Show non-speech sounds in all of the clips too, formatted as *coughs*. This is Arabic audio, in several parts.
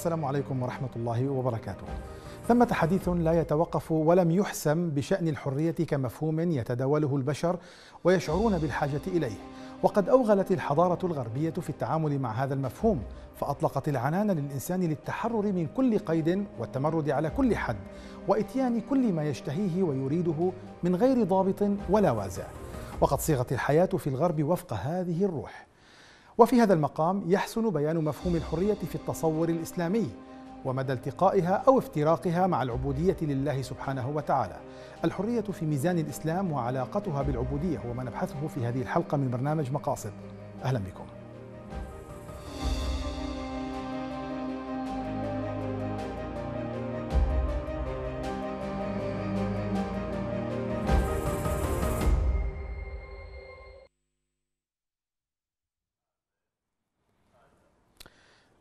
السلام عليكم ورحمة الله وبركاته. ثمة حديث لا يتوقف ولم يحسم بشأن الحرية كمفهوم يتداوله البشر ويشعرون بالحاجة إليه، وقد أوغلت الحضارة الغربية في التعامل مع هذا المفهوم، فأطلقت العنان للإنسان للتحرر من كل قيد والتمرد على كل حد، وإتيان كل ما يشتهيه ويريده من غير ضابط ولا وازع. وقد صيغت الحياة في الغرب وفق هذه الروح. وفي هذا المقام يحسن بيان مفهوم الحرية في التصور الإسلامي ومدى التقائها أو افتراقها مع العبودية لله سبحانه وتعالى الحرية في ميزان الإسلام وعلاقتها بالعبودية هو ما نبحثه في هذه الحلقة من برنامج مقاصد أهلا بكم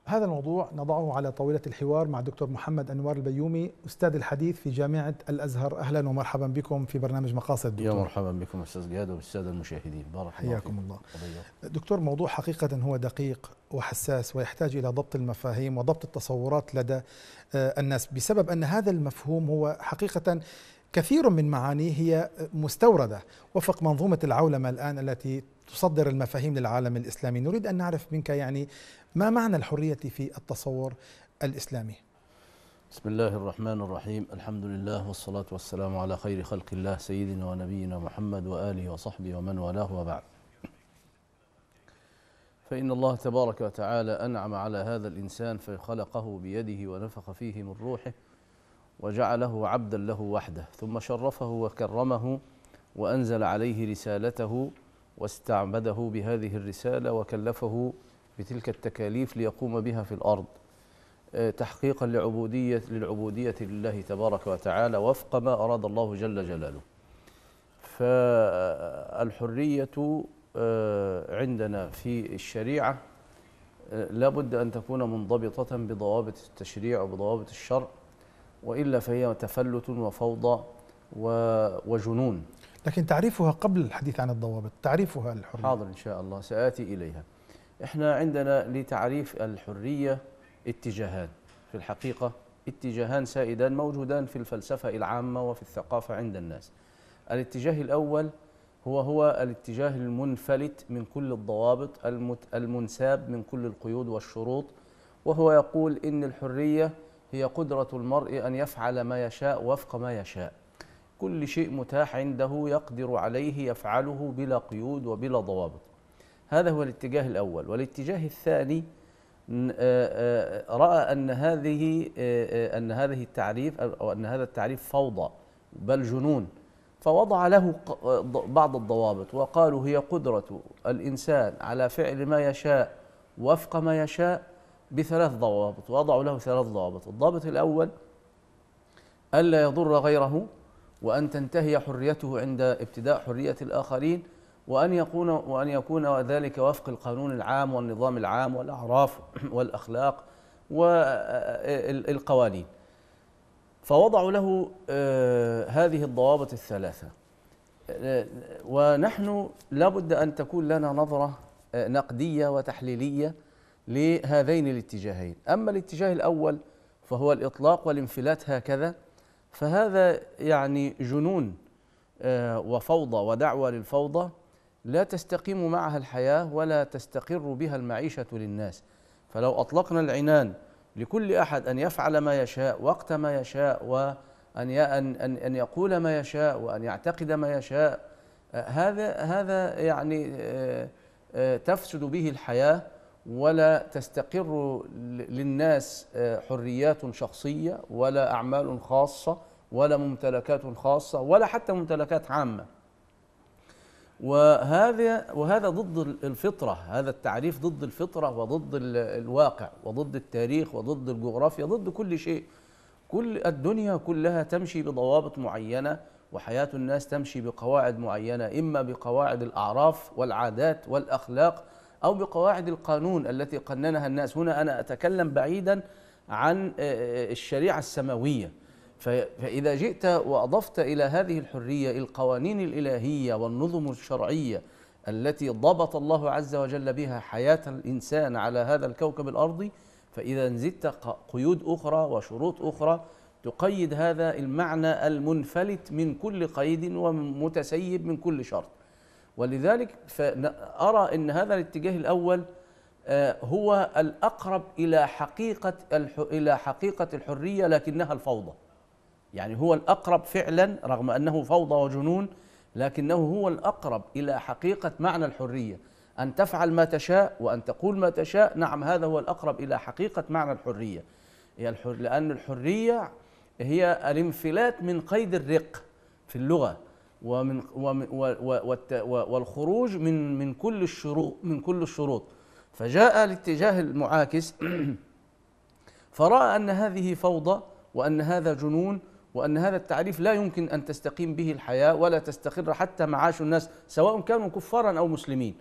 هذا الموضوع نضعه على طاولة الحوار مع الدكتور محمد أنوار البيومي أستاذ الحديث في جامعة الأزهر أهلا ومرحبا بكم في برنامج مقاصد دكتور. يا مرحبا بكم أستاذ جهاد والسادة المشاهدين بارك الله حياكم الله دكتور موضوع حقيقة هو دقيق وحساس ويحتاج إلى ضبط المفاهيم وضبط التصورات لدى آه، الناس بسبب أن هذا المفهوم هو حقيقة كثير من معانيه هي مستورده وفق منظومه العولمه الان التي تصدر المفاهيم للعالم الاسلامي، نريد ان نعرف منك يعني ما معنى الحرية في التصور الإسلامي؟ بسم الله الرحمن الرحيم الحمد لله والصلاة والسلام على خير خلق الله سيدنا ونبينا محمد وآله وصحبه ومن والاه وبعد فإن الله تبارك وتعالى أنعم على هذا الإنسان فخلقه بيده ونفخ فيه من روحه وجعله عبدا له وحده ثم شرفه وكرمه وأنزل عليه رسالته واستعبده بهذه الرسالة وكلفه بتلك التكاليف ليقوم بها في الأرض آه، تحقيقا لعبودية للعبودية لله تبارك وتعالى وفق ما أراد الله جل جلاله فالحرية آه، عندنا في الشريعة آه، لا بد أن تكون منضبطة بضوابط التشريع وبضوابط الشرع وإلا فهي تفلت وفوضى وجنون لكن تعريفها قبل الحديث عن الضوابط تعريفها الحرية حاضر إن شاء الله سآتي إليها احنا عندنا لتعريف الحرية اتجاهان في الحقيقة اتجاهان سائدان موجودان في الفلسفة العامة وفي الثقافة عند الناس الاتجاه الأول هو هو الاتجاه المنفلت من كل الضوابط المنساب من كل القيود والشروط وهو يقول إن الحرية هي قدرة المرء أن يفعل ما يشاء وفق ما يشاء كل شيء متاح عنده يقدر عليه يفعله بلا قيود وبلا ضوابط هذا هو الاتجاه الأول والاتجاه الثاني رأى أن هذه أن هذه التعريف أو أن هذا التعريف فوضى بل جنون فوضع له بعض الضوابط وقالوا هي قدرة الإنسان على فعل ما يشاء وفق ما يشاء بثلاث ضوابط وضعوا له ثلاث ضوابط الضابط الأول ألا يضر غيره وأن تنتهي حريته عند ابتداء حرية الآخرين وأن يكون وأن يكون ذلك وفق القانون العام والنظام العام والأعراف *clears throat* والأخلاق والقوانين فوضعوا له آه، هذه الضوابط الثلاثة آه، ونحن لابد أن تكون لنا نظرة آه، نقدية وتحليلية لهذين الاتجاهين أما الاتجاه الأول فهو الإطلاق والانفلات هكذا فهذا يعني جنون وفوضى ودعوة للفوضى لا تستقيم معها الحياه ولا تستقر بها المعيشه للناس فلو اطلقنا العنان لكل احد ان يفعل ما يشاء وقت ما يشاء وان ان ان يقول ما يشاء وان يعتقد ما يشاء آه، هذا هذا يعني آه، آه، تفسد به الحياه ولا تستقر للناس حريات شخصيه ولا اعمال خاصه ولا ممتلكات خاصه ولا حتى ممتلكات عامه وهذا وهذا ضد الفطره هذا التعريف ضد الفطره وضد الواقع وضد التاريخ وضد الجغرافيا ضد كل شيء كل الدنيا كلها تمشي بضوابط معينه وحياه الناس تمشي بقواعد معينه اما بقواعد الاعراف والعادات والاخلاق او بقواعد القانون التي قننها الناس هنا انا اتكلم بعيدا عن آه، آه، الشريعه السماويه فإذا جئت وأضفت إلى هذه الحرية القوانين الإلهية والنظم الشرعية التي ضبط الله عز وجل بها حياة الإنسان على هذا الكوكب الأرضي فإذا زدت قيود أخرى وشروط أخرى تقيد هذا المعنى المنفلت من كل قيد ومتسيب من كل شرط ولذلك أرى أن هذا الاتجاه الأول آه، هو الأقرب إلى حقيقة إلى حقيقة الحرية لكنها الفوضى يعني هو الأقرب فعلا رغم أنه فوضى وجنون لكنه هو الأقرب إلى حقيقة معنى الحرية أن تفعل ما تشاء وأن تقول ما تشاء نعم هذا هو الأقرب إلى حقيقة معنى الحرية هي الحر لأن الحرية هي الانفلات من قيد الرق في اللغة ومن والخروج من من كل الشروط من كل الشروط فجاء الاتجاه المعاكس *clears throat* فراى ان هذه فوضى وان هذا جنون وأن هذا التعريف لا يمكن أن تستقيم به الحياة ولا تستقر حتى معاش الناس سواء كانوا كفارا أو مسلمين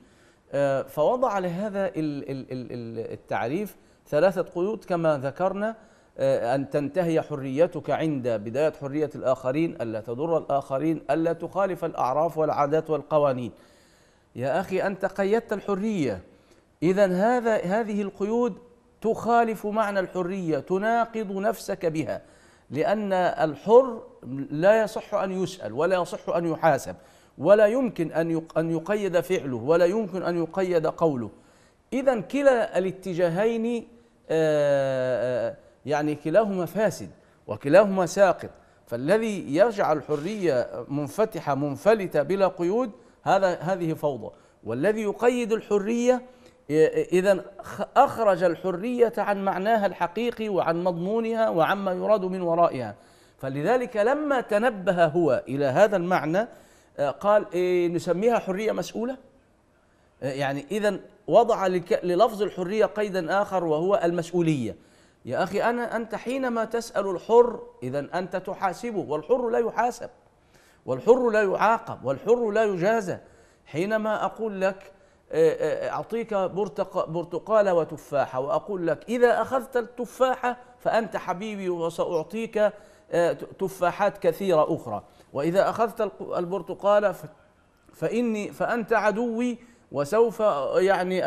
آه، فوضع لهذا التعريف ثلاثة قيود كما ذكرنا آه، أن تنتهي حريتك عند بداية حرية الآخرين ألا تضر الآخرين ألا تخالف الأعراف والعادات والقوانين يا أخي أنت قيدت الحرية إذا هذا هذه القيود تخالف معنى الحرية تناقض نفسك بها لأن الحر لا يصح أن يسأل ولا يصح أن يحاسب ولا يمكن أن يقيد فعله ولا يمكن أن يقيد قوله إذا كلا الاتجاهين آه، آه، يعني كلاهما فاسد وكلاهما ساقط فالذي يجعل الحرية منفتحة منفلتة بلا قيود هذا هذه فوضى والذي يقيد الحرية إذا أخرج الحرية عن معناها الحقيقي وعن مضمونها وعما يراد من ورائها فلذلك لما تنبه هو إلى هذا المعنى آه، قال إيه، نسميها حرية مسؤولة آه، يعني إذا وضع للفظ الحرية قيدا آخر وهو المسؤولية يا أخي أنا أنت حينما تسأل الحر إذا أنت تحاسبه والحر لا يحاسب والحر لا يعاقب والحر لا يجازى حينما أقول لك آه، آه، آه، أعطيك برتقالة وتفاحة وأقول لك إذا أخذت التفاحة فأنت حبيبي وسأعطيك تفاحات كثيرة أخرى وإذا أخذت البرتقالة فإني فأنت عدوي وسوف يعني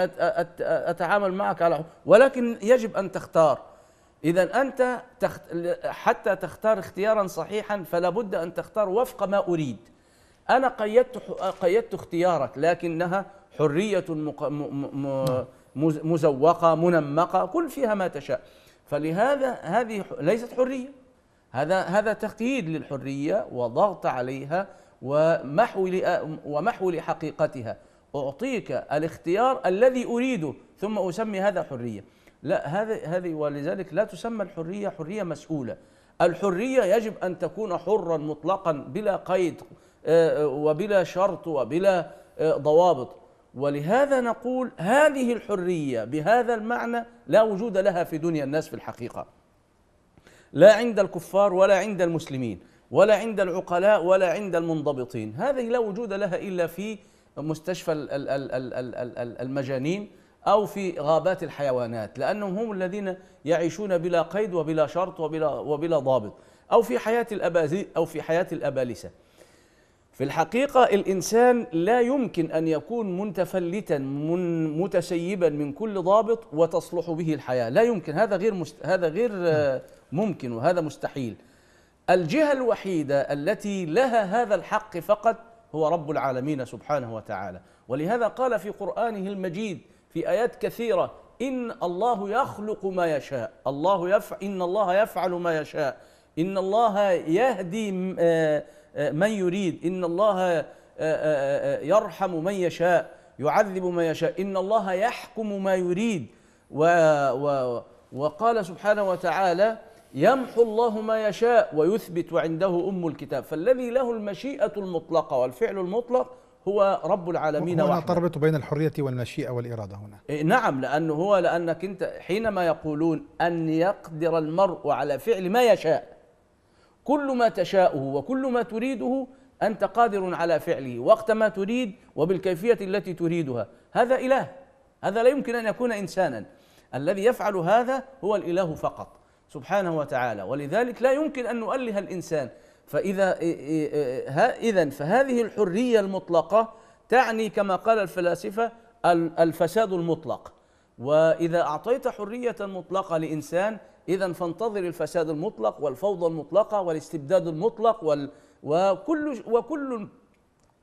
أتعامل معك على ولكن يجب أن تختار إذا أنت تخت... حتى تختار اختيارا صحيحا فلا بد أن تختار وفق ما أريد أنا قيدت قيدت اختيارك لكنها حرية مزوقة منمقة كل فيها ما تشاء فلهذا هذه ليست حرية هذا هذا تقييد للحرية وضغط عليها ومحو ومحو لحقيقتها أعطيك الاختيار الذي أريده ثم أسمي هذا حرية لا هذه هذه ولذلك لا تسمى الحرية حرية مسؤولة الحرية يجب أن تكون حرا مطلقا بلا قيد آه، وبلا شرط وبلا آه، ضوابط ولهذا نقول هذه الحريه بهذا المعنى لا وجود لها في دنيا الناس في الحقيقه لا عند الكفار ولا عند المسلمين ولا عند العقلاء ولا عند المنضبطين هذه لا وجود لها الا في مستشفى المجانين او في غابات الحيوانات لانهم هم الذين يعيشون بلا قيد وبلا شرط وبلا وبلا ضابط او في حياه الابازي او في حياه الابالسه في الحقيقة الإنسان لا يمكن أن يكون متفلتا من متشيبا من كل ضابط وتصلح به الحياة لا يمكن هذا غير مست... هذا غير ممكن وهذا مستحيل الجهة الوحيدة التي لها هذا الحق فقط هو رب العالمين سبحانه وتعالى ولهذا قال في قرآنه المجيد في آيات كثيرة إن الله يخلق ما يشاء الله يف... إن الله يفعل ما يشاء إن الله يهدي آه آه، من يريد إن الله آه، آه، يرحم من يشاء يعذب من يشاء إن الله يحكم ما يريد و و وقال سبحانه وتعالى يمحو الله ما يشاء ويثبت وعنده أم الكتاب فالذي له المشيئة المطلقة والفعل المطلق هو رب العالمين هنا تربط بين الحرية والمشيئة والإرادة هنا إيه، نعم لأنه هو لأنك أنت حينما يقولون أن يقدر المرء على فعل ما يشاء كل ما تشاؤه وكل ما تريده انت قادر على فعله وقت ما تريد وبالكيفيه التي تريدها هذا اله هذا لا يمكن ان يكون انسانا الذي يفعل هذا هو الاله فقط سبحانه وتعالى ولذلك لا يمكن ان نؤله الانسان فاذا اذا فهذه الحريه المطلقه تعني كما قال الفلاسفه الفساد المطلق واذا اعطيت حريه مطلقه لانسان إذا فانتظر الفساد المطلق والفوضى المطلقة والاستبداد المطلق وال وكل وكل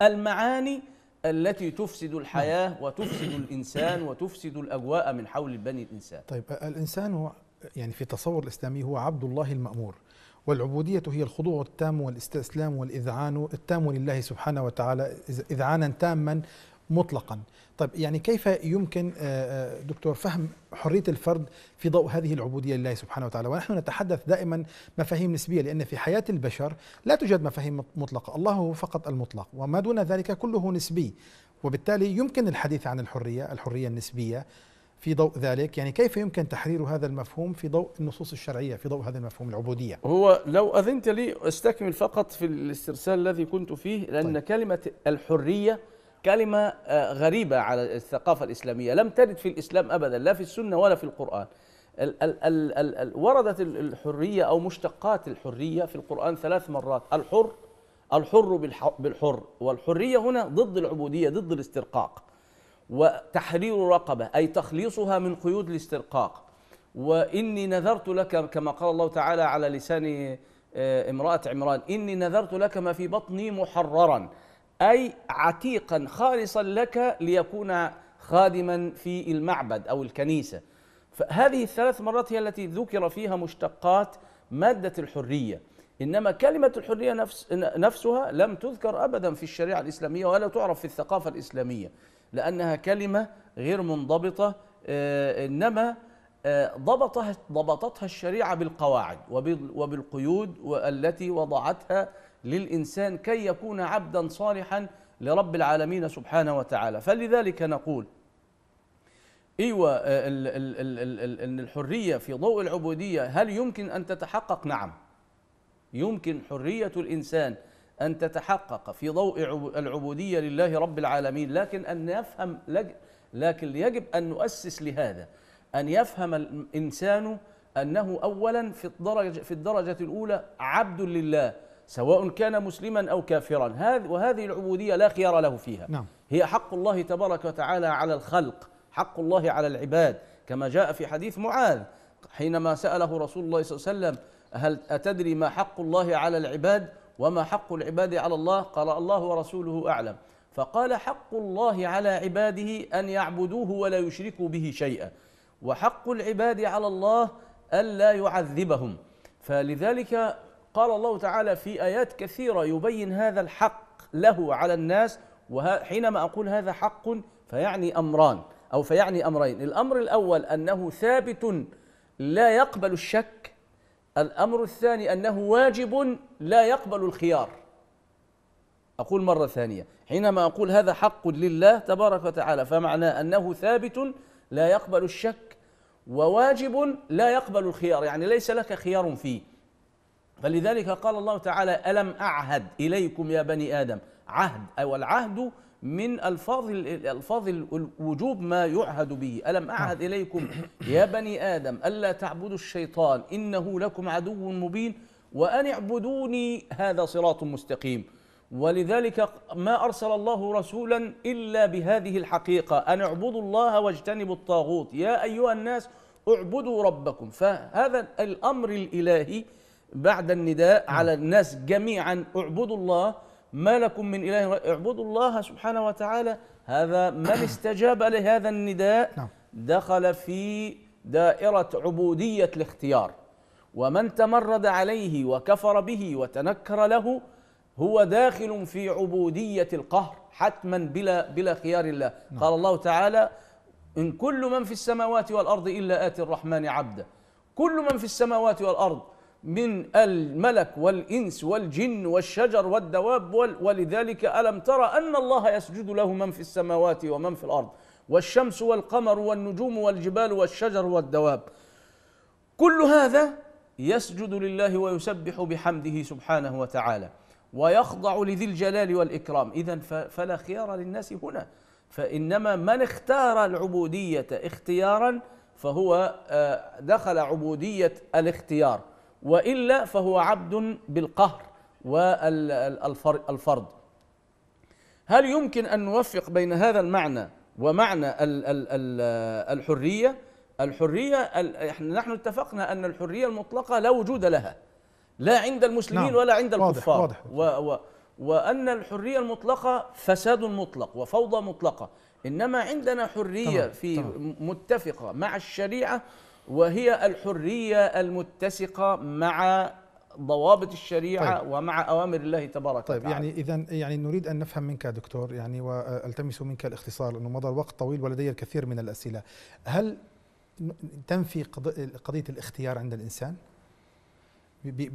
المعاني التي تفسد الحياة نعم. وتفسد الإنسان وتفسد الأجواء من حول بني الإنسان طيب الإنسان هو يعني في التصور الإسلامي هو عبد الله المأمور والعبودية هي الخضوع التام والاستسلام والإذعان التام لله سبحانه وتعالى إذعانا تاما مطلقا طيب يعني كيف يمكن آه، آه، دكتور فهم حريه الفرد في ضوء هذه العبوديه لله سبحانه وتعالى ونحن نتحدث دائما مفاهيم نسبيه لان في حياه البشر لا توجد مفاهيم مطلقه الله هو فقط المطلق وما دون ذلك كله نسبي وبالتالي يمكن الحديث عن الحريه الحريه النسبيه في ضوء ذلك يعني كيف يمكن تحرير هذا المفهوم في ضوء النصوص الشرعية في ضوء هذا المفهوم العبودية هو لو أذنت لي أستكمل فقط في الاسترسال الذي كنت فيه لأن طيب. كلمة الحرية كلمة آه، غريبة على الثقافة الإسلامية لم ترد في الإسلام أبدا لا في السنة ولا في القرآن ال ال ال ال ال وردت الحرية أو مشتقات الحرية في القرآن ثلاث مرات الحر الحر بالحر والحرية هنا ضد العبودية ضد الاسترقاق وتحرير رقبة أي تخليصها من قيود الاسترقاق وإني نذرت لك كما قال الله تعالى على لسان آه، امرأة عمران إني نذرت لك ما في بطني محررا أي عتيقا خالصا لك ليكون خادما في المعبد أو الكنيسة فهذه الثلاث مرات هي التي ذكر فيها مشتقات مادة الحرية إنما كلمة الحرية نفس نفسها لم تذكر أبدا في الشريعة الإسلامية ولا تعرف في الثقافة الإسلامية لأنها كلمة غير منضبطة آه، إنما آه، ضبطتها الشريعة بالقواعد وبالقيود التي وضعتها للإنسان كي يكون عبدا صالحا لرب العالمين سبحانه وتعالى فلذلك نقول ايوه آه، ان الحريه في ضوء العبوديه هل يمكن ان تتحقق؟ نعم. يمكن حريه الانسان ان تتحقق في ضوء العبوديه لله رب العالمين، لكن ان نفهم لكن يجب ان نؤسس لهذا ان يفهم الانسان انه اولا في الدرجه في الدرجه الاولى عبد لله سواء كان مسلما أو كافرا وهذه العبودية لا خيار له فيها نعم. هي حق الله تبارك وتعالى على الخلق حق الله على العباد كما جاء في حديث معاذ حينما سأله رسول الله صلى الله عليه وسلم هل أتدري ما حق الله على العباد وما حق العباد على الله قال الله ورسوله أعلم فقال حق الله على عباده أن يعبدوه ولا يشركوا به شيئا وحق العباد على الله ألا يعذبهم فلذلك قال الله تعالى في آيات كثيرة يبين هذا الحق له على الناس وحينما أقول هذا حق فيعني أمران أو فيعني أمرين الأمر الأول أنه ثابت لا يقبل الشك الأمر الثاني أنه واجب لا يقبل الخيار أقول مرة ثانية حينما أقول هذا حق لله تبارك وتعالى فمعناه أنه ثابت لا يقبل الشك وواجب لا يقبل الخيار يعني ليس لك خيار فيه فلذلك قال الله تعالى ألم أعهد إليكم يا بني آدم عهد أو العهد من ألفاظ ألفاظ الوجوب ما يعهد به ألم أعهد إليكم يا بني آدم ألا تعبدوا الشيطان إنه لكم عدو مبين وأن اعبدوني هذا صراط مستقيم ولذلك ما أرسل الله رسولا إلا بهذه الحقيقة أن اعبدوا الله واجتنبوا الطاغوت يا أيها الناس اعبدوا ربكم فهذا الأمر الإلهي بعد النداء نعم. على الناس جميعا اعبدوا الله ما لكم من إله اعبدوا الله سبحانه وتعالى هذا من استجاب لهذا النداء نعم. دخل في دائرة عبودية الاختيار ومن تمرد عليه وكفر به وتنكر له هو داخل في عبودية القهر حتما بلا بلا خيار الله نعم. قال الله تعالى إن كل من في السماوات والأرض إلا آتي الرحمن عبدا كل من في السماوات والأرض من الملك والإنس والجن والشجر والدواب ولذلك ألم ترى أن الله يسجد له من في السماوات ومن في الأرض والشمس والقمر والنجوم والجبال والشجر والدواب كل هذا يسجد لله ويسبح بحمده سبحانه وتعالى ويخضع لذي الجلال والإكرام إذا فلا خيار للناس هنا فإنما من اختار العبودية اختيارا فهو آه، دخل عبودية الاختيار وإلا فهو عبد بالقهر والفرض هل يمكن أن نوفق بين هذا المعنى ومعنى الحرية الحرية نحن اتفقنا أن الحرية المطلقة لا وجود لها لا عند المسلمين نعم. ولا عند الكفار واضح واضح وأن الحرية المطلقة فساد مطلق وفوضى مطلقة إنما عندنا حرية في متفقة مع الشريعة وهي الحرية المتسقة مع ضوابط الشريعه طيب. ومع اوامر الله تبارك طيب وتعالى. يعني اذا يعني نريد ان نفهم منك دكتور يعني والتمس منك الاختصار لانه مضى الوقت طويل ولدي الكثير من الاسئله. هل تنفي قضيه الاختيار عند الانسان؟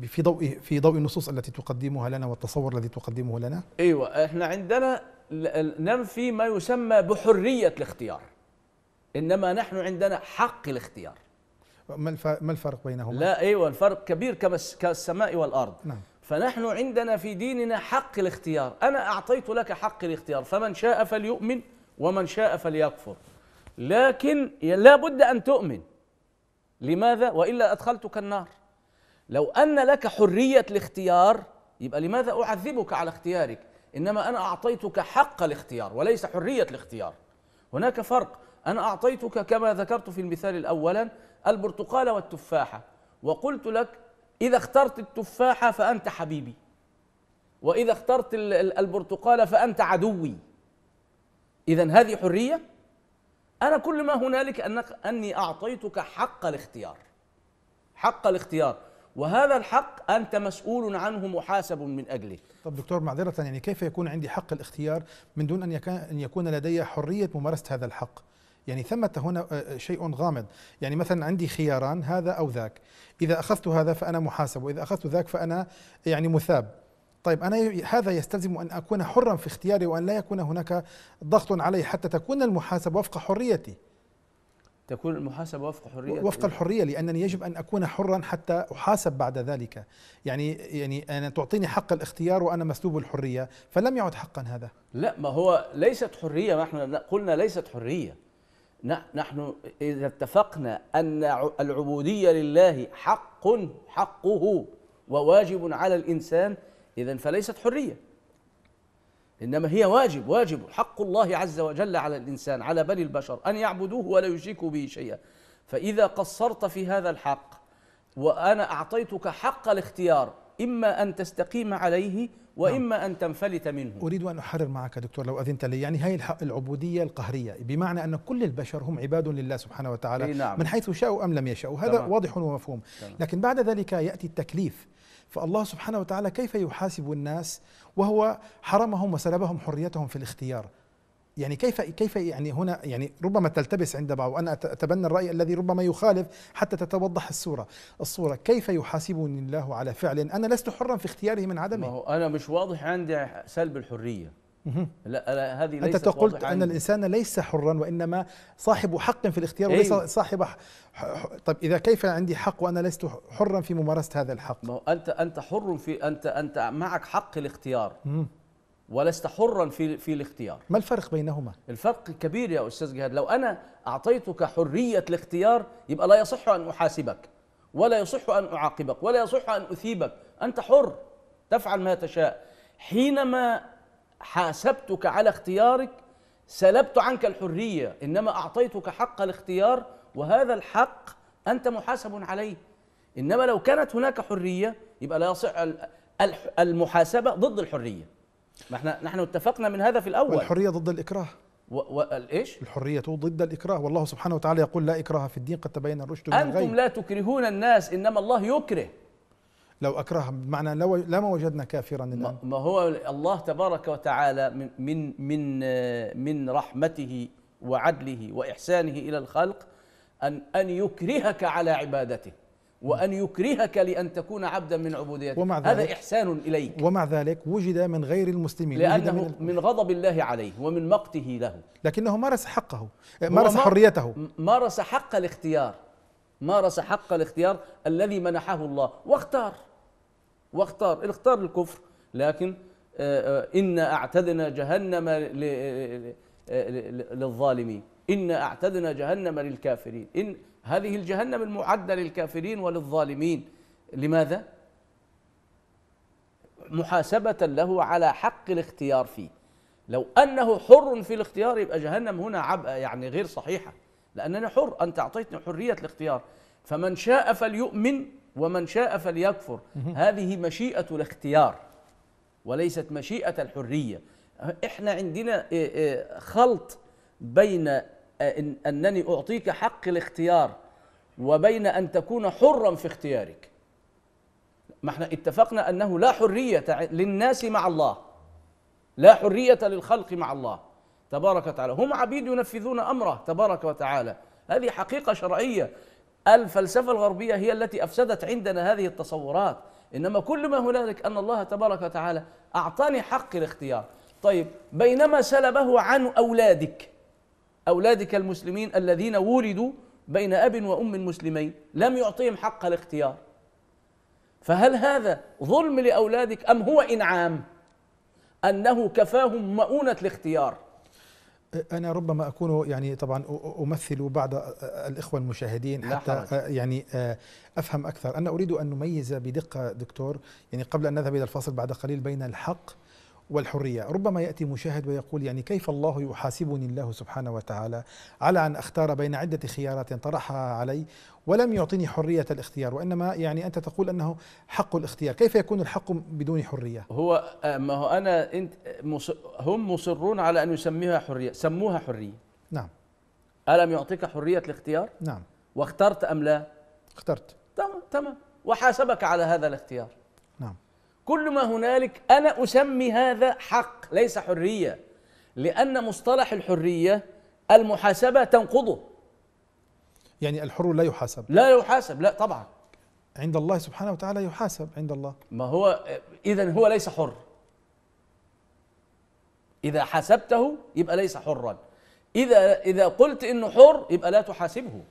في ضوء في ضوء النصوص التي تقدمها لنا والتصور الذي تقدمه لنا؟ ايوه احنا عندنا ننفي ما يسمى بحريه الاختيار. انما نحن عندنا حق الاختيار. ما الفرق بينهما؟ لا ايوه الفرق كبير كالسماء والارض نعم. فنحن عندنا في ديننا حق الاختيار انا اعطيت لك حق الاختيار فمن شاء فليؤمن ومن شاء فليكفر لكن لا بد ان تؤمن لماذا والا ادخلتك النار لو ان لك حريه الاختيار يبقى لماذا اعذبك على اختيارك انما انا اعطيتك حق الاختيار وليس حريه الاختيار هناك فرق انا اعطيتك كما ذكرت في المثال الاولا البرتقال والتفاحة وقلت لك إذا اخترت التفاحة فأنت حبيبي وإذا اخترت البرتقال فأنت عدوي إذا هذه حرية أنا كل ما هنالك أنك أني أعطيتك حق الاختيار حق الاختيار وهذا الحق أنت مسؤول عنه محاسب من أجله طب دكتور معذرة يعني كيف يكون عندي حق الاختيار من دون أن يكون لدي حرية ممارسة هذا الحق يعني ثمة هنا آه، آه، شيء غامض يعني مثلا عندي خياران هذا أو ذاك إذا أخذت هذا فأنا محاسب وإذا أخذت ذاك فأنا يعني مثاب طيب أنا هذا يستلزم أن أكون حرا في اختياري وأن لا يكون هناك ضغط علي حتى تكون المحاسبة وفق حريتي تكون المحاسبة وفق حرية وفق الحرية لأنني يجب أن أكون حرا حتى أحاسب بعد ذلك يعني يعني أنا تعطيني حق الاختيار وأنا مسلوب الحرية فلم يعد حقا هذا لا ما هو ليست حرية ما احنا قلنا ليست حرية نحن إذا اتفقنا أن العبودية لله حق حقه وواجب على الإنسان إذا فليست حرية إنما هي واجب واجب حق الله عز وجل على الإنسان على بني البشر أن يعبدوه ولا يشركوا به شيئا فإذا قصرت في هذا الحق وأنا أعطيتك حق الاختيار إما أن تستقيم عليه نعم. واما نعم. ان تنفلت منه اريد ان احرر معك دكتور لو اذنت لي يعني هي العبوديه القهريه بمعنى ان كل البشر هم عباد لله سبحانه وتعالى نعم. من حيث شاءوا ام لم يشاءوا هذا تمام. واضح ومفهوم تمام. لكن بعد ذلك ياتي التكليف فالله سبحانه وتعالى كيف يحاسب الناس وهو حرمهم وسلبهم حريتهم في الاختيار يعني كيف كيف يعني هنا يعني ربما تلتبس عند بعض وانا اتبنى الراي الذي ربما يخالف حتى تتوضح الصوره، الصوره كيف يحاسبني الله على فعل انا لست حرا في اختياره من عدمه؟ ما هو انا مش واضح عندي سلب الحريه لا لا هذه ليست انت قلت ان الانسان ليس حرا وانما صاحب حق في الاختيار أيوه؟ وليس صاحب طب اذا كيف عندي حق وانا لست حرا في ممارسه هذا الحق؟ ما هو انت انت حر في انت انت معك حق الاختيار ولست حرا في في الاختيار ما الفرق بينهما الفرق كبير يا استاذ جهاد لو انا اعطيتك حريه الاختيار يبقى لا يصح ان احاسبك ولا يصح ان اعاقبك ولا يصح ان اثيبك انت حر تفعل ما تشاء حينما حاسبتك على اختيارك سلبت عنك الحريه انما اعطيتك حق الاختيار وهذا الحق انت محاسب عليه انما لو كانت هناك حريه يبقى لا يصح المحاسبه ضد الحريه ما احنا نحن اتفقنا من هذا في الاول الحريه ضد الاكراه والايش الحرية ضد الإكراه والله سبحانه وتعالى يقول لا إكراه في الدين قد تبين الرشد من الغي أنتم لا تكرهون الناس إنما الله يكره لو أكره بمعنى لو لما وجدنا كافرا الآن ما هو الله تبارك وتعالى من من من من رحمته وعدله وإحسانه إلى الخلق أن أن يكرهك على عبادته وأن يكرهك لأن تكون عبدا من عبوديته ومع ذلك هذا إحسان إليك ومع ذلك وجد من غير المسلمين لأنه من, من غضب الله عليه ومن مقته له لكنه مارس حقه مارس حريته مارس حق الاختيار مارس حق الاختيار الذي منحه الله واختار واختار اختار الكفر لكن آه، آه، إنا أعتدنا جهنم آه، للظالمين إنا أعتدنا جهنم للكافرين إن هذه الجهنم المعدة للكافرين وللظالمين لماذا؟ محاسبة له على حق الاختيار فيه لو أنه حر في الاختيار يبقى جهنم هنا عبء يعني غير صحيحة لأنني حر أنت أعطيتني حرية الاختيار فمن شاء فليؤمن ومن شاء فليكفر هذه مشيئة الاختيار وليست مشيئة الحرية احنا عندنا إيه، إيه، خلط بين آه، أنني أعطيك حق الاختيار وبين أن تكون حرا في اختيارك ما احنا اتفقنا أنه لا حرية للناس مع الله لا حرية للخلق مع الله تبارك وتعالى هم عبيد ينفذون أمره تبارك وتعالى هذه حقيقة شرعية الفلسفة الغربية هي التي أفسدت عندنا هذه التصورات إنما كل ما هنالك أن الله تبارك وتعالى أعطاني حق الاختيار طيب بينما سلبه عن أولادك أولادك المسلمين الذين ولدوا بين أب وأم مسلمين لم يعطيهم حق الاختيار فهل هذا ظلم لأولادك أم هو إنعام أنه كفاهم مؤونة الاختيار أنا ربما أكون يعني طبعا أمثل بعض الإخوة المشاهدين حتى يعني أفهم أكثر أنا أريد أن نميز بدقة دكتور يعني قبل أن نذهب إلى الفاصل بعد قليل بين الحق والحرية ربما يأتي مشاهد ويقول يعني كيف الله يحاسبني الله سبحانه وتعالى على أن أختار بين عدة خيارات طرحها علي ولم يعطيني حرية الاختيار وإنما يعني أنت تقول أنه حق الاختيار كيف يكون الحق بدون حرية هو آه، ما هو أنا انت هم مصرون على أن يسميها حرية سموها حرية نعم ألم يعطيك حرية الاختيار نعم واخترت أم لا اخترت تمام تمام وحاسبك على هذا الاختيار كل ما هنالك انا اسمي هذا حق ليس حريه لان مصطلح الحريه المحاسبه تنقضه يعني الحر لا يحاسب لا يحاسب لا طبعا عند الله سبحانه وتعالى يحاسب عند الله ما هو اذا هو ليس حر اذا حاسبته يبقى ليس حرا اذا اذا قلت انه حر يبقى لا تحاسبه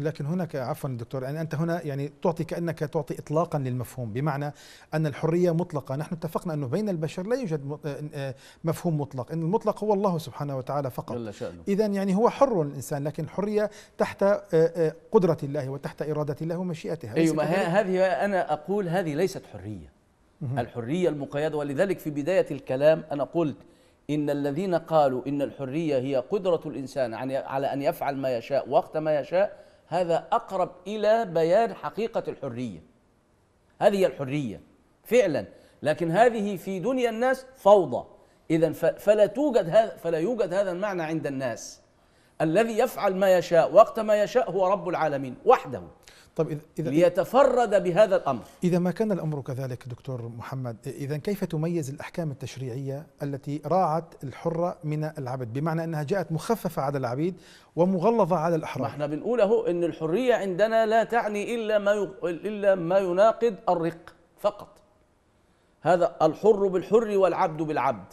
لكن هناك عفوا دكتور يعني انت هنا يعني تعطي كانك تعطي اطلاقا للمفهوم بمعنى ان الحريه مطلقه نحن اتفقنا انه بين البشر لا يوجد آه، آه، مفهوم مطلق ان المطلق هو الله سبحانه وتعالى فقط اذا يعني هو حر الانسان لكن الحريه تحت آه، قدره الله وتحت اراده الله ومشيئته ايوه ما هذه انا اقول هذه ليست حريه الحريه المقيده ولذلك في بدايه الكلام انا قلت إن الذين قالوا إن الحرية هي قدرة الإنسان على أن يفعل ما يشاء وقت ما يشاء هذا اقرب الى بيان حقيقه الحريه هذه الحريه فعلا لكن هذه في دنيا الناس فوضى اذا فلا توجد هذا فلا يوجد هذا المعنى عند الناس الذي يفعل ما يشاء وقت ما يشاء هو رب العالمين وحده طب إذا ليتفرد بهذا الأمر إذا ما كان الأمر كذلك دكتور محمد إذا كيف تميز الأحكام التشريعية التي راعت الحرة من العبد بمعنى أنها جاءت مخففة على العبيد ومغلظة على الأحرار احنا بنقول أهو أن الحرية عندنا لا تعني إلا ما, إلا ما يناقض الرق فقط هذا الحر بالحر والعبد بالعبد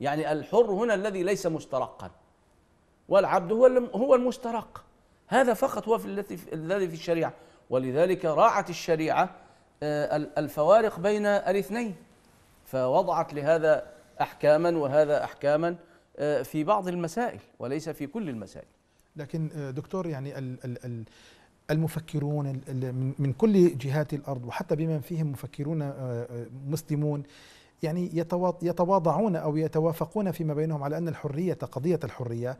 يعني الحر هنا الذي ليس مشترقا والعبد هو هو المشترك هذا فقط هو في الذي الذي في الشريعه ولذلك راعت الشريعه آه، الفوارق بين الاثنين فوضعت لهذا احكاما وهذا احكاما آه، في بعض المسائل وليس في كل المسائل لكن آه، دكتور يعني المفكرون من كل جهات الارض وحتى بمن فيهم مفكرون مسلمون يعني يتواضعون او يتوافقون فيما بينهم على ان الحريه قضيه الحريه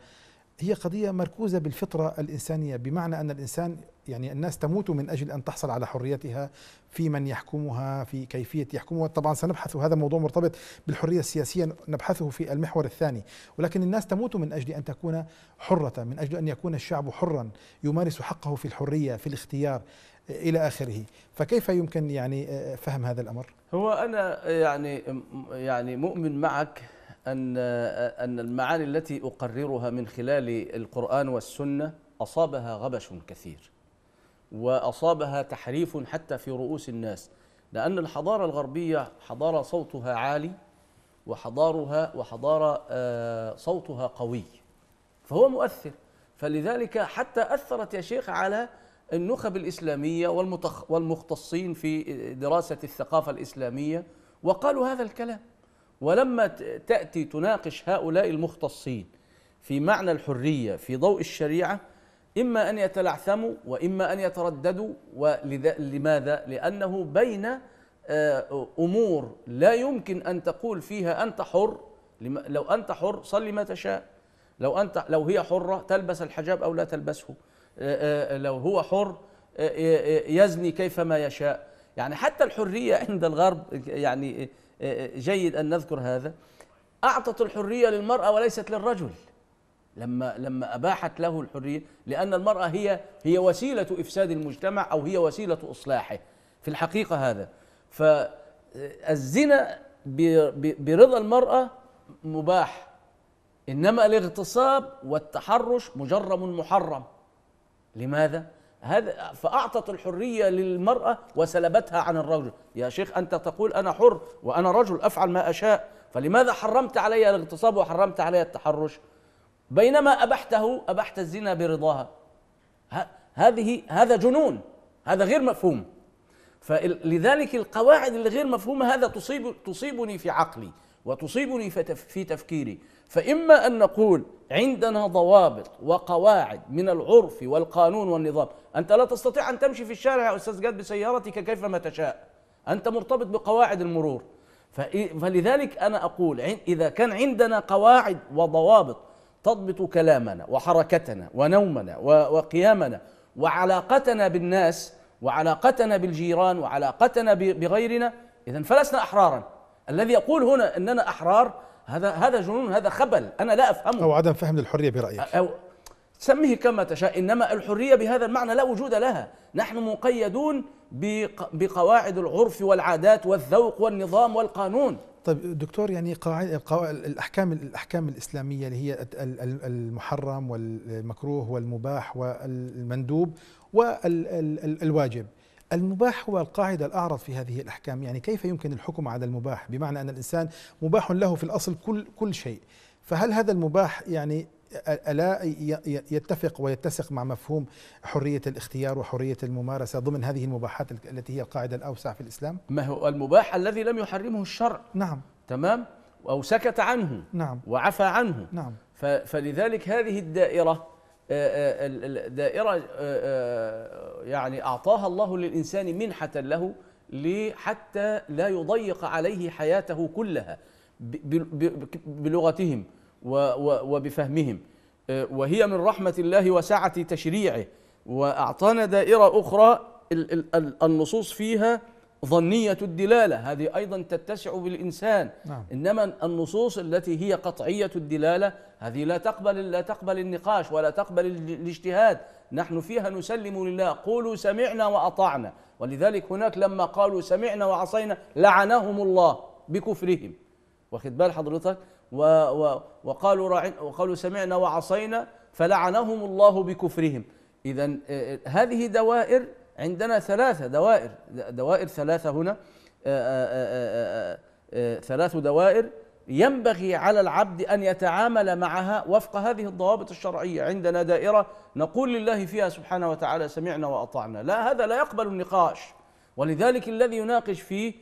هي قضية مركوزة بالفطرة الإنسانية بمعنى أن الإنسان يعني الناس تموت من أجل أن تحصل على حريتها في من يحكمها في كيفية يحكمها طبعا سنبحث هذا موضوع مرتبط بالحرية السياسية نبحثه في المحور الثاني ولكن الناس تموت من أجل أن تكون حرة من أجل أن يكون الشعب حرا يمارس حقه في الحرية في الاختيار إلى آخره فكيف يمكن يعني آه، فهم هذا الأمر؟ هو أنا آه، يعني يعني مؤمن معك أن أن المعاني التي أقررها من خلال القرآن والسنة أصابها غبش كثير وأصابها تحريف حتى في رؤوس الناس لأن الحضارة الغربية حضارة صوتها عالي وحضارها وحضارة آه، صوتها قوي فهو مؤثر فلذلك حتى أثرت يا شيخ على النخب الإسلامية والمختصين في دراسة الثقافة الإسلامية وقالوا هذا الكلام ولما تأتي تناقش هؤلاء المختصين في معنى الحرية في ضوء الشريعة إما أن يتلعثموا وإما أن يترددوا ولماذا؟ لأنه بين آه، أمور لا يمكن أن تقول فيها أنت حر لو أنت حر صل ما تشاء لو أنت لو هي حرة تلبس الحجاب أو لا تلبسه آه، آه، لو هو حر يزني كيفما يشاء يعني حتى الحرية عند الغرب يعني جيد أن نذكر هذا أعطت الحرية للمرأة وليست للرجل لما لما أباحت له الحرية لأن المرأة هي هي وسيلة إفساد المجتمع أو هي وسيلة إصلاحه في الحقيقة هذا فالزنا برضا المرأة مباح إنما الاغتصاب والتحرش مجرم محرم لماذا؟ هذا فأعطت الحرية للمرأة وسلبتها عن الرجل يا شيخ أنت تقول أنا حر وأنا رجل أفعل ما أشاء فلماذا حرمت علي الاغتصاب وحرمت علي التحرش بينما أبحته أبحت الزنا برضاها هذه هذا جنون هذا غير مفهوم فلذلك القواعد اللي غير مفهومه هذا تصيب تصيبني في عقلي وتصيبني في تفكيري فإما أن نقول عندنا ضوابط وقواعد من العرف والقانون والنظام أنت لا تستطيع أن تمشي في الشارع يا أستاذ جاد بسيارتك كيفما تشاء أنت مرتبط بقواعد المرور فلذلك أنا أقول إذا كان عندنا قواعد وضوابط تضبط كلامنا وحركتنا ونومنا وقيامنا وعلاقتنا بالناس وعلاقتنا بالجيران وعلاقتنا بغيرنا إذا فلسنا أحرارا الذي يقول هنا اننا احرار هذا هذا جنون هذا خبل انا لا افهمه او عدم فهم للحريه برايك أو سميه كما تشاء انما الحريه بهذا المعنى لا وجود لها نحن مقيدون بقواعد العرف والعادات والذوق والنظام والقانون طيب دكتور يعني قواعد الاحكام الاحكام الاسلاميه اللي هي المحرم والمكروه والمباح والمندوب والواجب المباح هو القاعدة الأعرض في هذه الأحكام يعني كيف يمكن الحكم على المباح بمعنى أن الإنسان مباح له في الأصل كل, كل شيء فهل هذا المباح يعني ألا يتفق ويتسق مع مفهوم حرية الاختيار وحرية الممارسة ضمن هذه المباحات التي هي القاعدة الأوسع في الإسلام؟ ما هو المباح الذي لم يحرمه الشرع نعم تمام؟ أو سكت عنه نعم وعفى عنه نعم فلذلك هذه الدائرة آه، آه، دائرة آه، يعني أعطاها الله للإنسان منحة له حتى لا يضيق عليه حياته كلها بلغتهم وبفهمهم وهي من رحمة الله وسعة تشريعه وأعطانا دائرة أخرى النصوص فيها ظنية الدلالة هذه أيضا تتسع بالإنسان نعم. إنما النصوص التي هي قطعية الدلالة هذه لا تقبل لا تقبل النقاش ولا تقبل الاجتهاد نحن فيها نسلم لله قولوا سمعنا وأطعنا ولذلك هناك لما قالوا سمعنا وعصينا لعنهم الله بكفرهم واخد بال حضرتك و و وقالوا وقالوا سمعنا وعصينا فلعنهم الله بكفرهم إذا هذه دوائر عندنا ثلاثة دوائر دوائر ثلاثة هنا آه، آه، آه، ثلاث دوائر ينبغي على العبد أن يتعامل معها وفق هذه الضوابط الشرعية عندنا دائرة نقول لله فيها سبحانه وتعالى سمعنا وأطعنا لا هذا لا يقبل النقاش ولذلك الذي يناقش فيه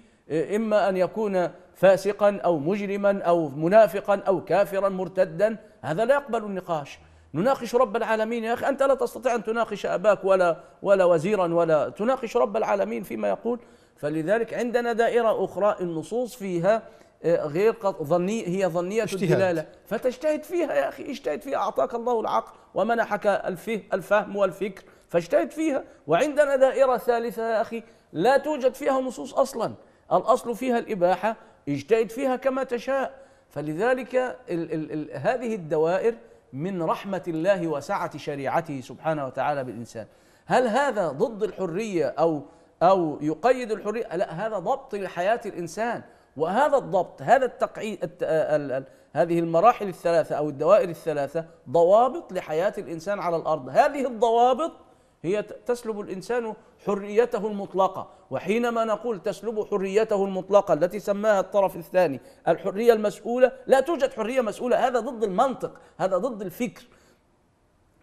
إما أن يكون فاسقا أو مجرما أو منافقا أو كافرا مرتدا هذا لا يقبل النقاش نناقش رب العالمين يا أخي أنت لا تستطيع أن تناقش أباك ولا, ولا وزيرا ولا تناقش رب العالمين فيما يقول فلذلك عندنا دائرة أخرى النصوص فيها آه، غير ظني هي ظنية اجتهاد. الدلالة فتجتهد فيها يا أخي اجتهد فيها أعطاك الله العقل ومنحك الفهم والفكر فاجتهد فيها وعندنا دائرة ثالثة يا أخي لا توجد فيها نصوص أصلا الأصل فيها الإباحة اجتهد فيها كما تشاء فلذلك ال ال ال هذه الدوائر من رحمة الله وسعة شريعته سبحانه وتعالى بالإنسان هل هذا ضد الحرية أو أو يقيد الحرية لا هذا ضبط لحياة الإنسان وهذا الضبط هذا التقعيد الت... آه، ال... ال... هذه المراحل الثلاثة أو الدوائر الثلاثة ضوابط لحياة الإنسان على الأرض هذه الضوابط هي تسلب الإنسان حريته المطلقة وحينما نقول تسلب حريته المطلقة التي سماها الطرف الثاني الحرية المسؤولة لا توجد حرية مسؤولة هذا ضد المنطق هذا ضد الفكر